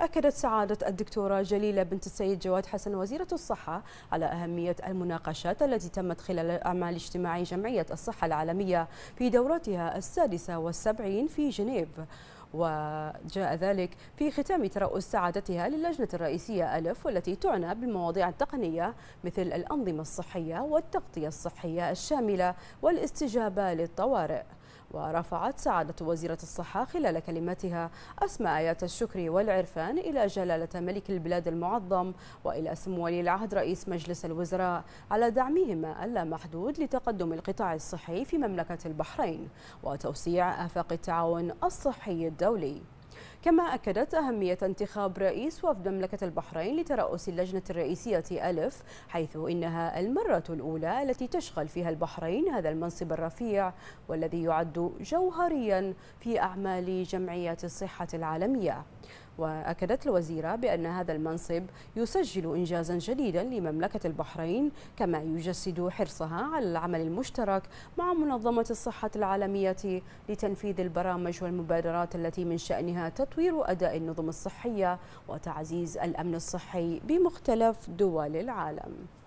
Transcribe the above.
أكدت سعادة الدكتورة جليلة بنت السيد جواد حسن وزيرة الصحة على أهمية المناقشات التي تمت خلال أعمال اجتماعي جمعية الصحة العالمية في دورتها السادسة والسبعين في جنيف وجاء ذلك في ختام ترأس سعادتها للجنة الرئيسية ألف والتي تعنى بالمواضيع التقنية مثل الأنظمة الصحية والتغطية الصحية الشاملة والاستجابة للطوارئ ورفعت سعادة وزيرة الصحة خلال كلمتها أسماء آيات الشكر والعرفان إلى جلالة ملك البلاد المعظم وإلى سمو ولي العهد رئيس مجلس الوزراء على دعمهما اللامحدود لتقدم القطاع الصحي في مملكة البحرين وتوسيع آفاق التعاون الصحي الدولي كما أكدت أهمية انتخاب رئيس وفد مملكة البحرين لترأس اللجنة الرئيسية ألف حيث إنها المرة الأولى التي تشغل فيها البحرين هذا المنصب الرفيع والذي يعد جوهريا في أعمال جمعية الصحة العالمية وأكدت الوزيرة بأن هذا المنصب يسجل إنجازا جديدا لمملكة البحرين كما يجسد حرصها على العمل المشترك مع منظمة الصحة العالمية لتنفيذ البرامج والمبادرات التي من شأنها تطوير أداء النظم الصحية وتعزيز الأمن الصحي بمختلف دول العالم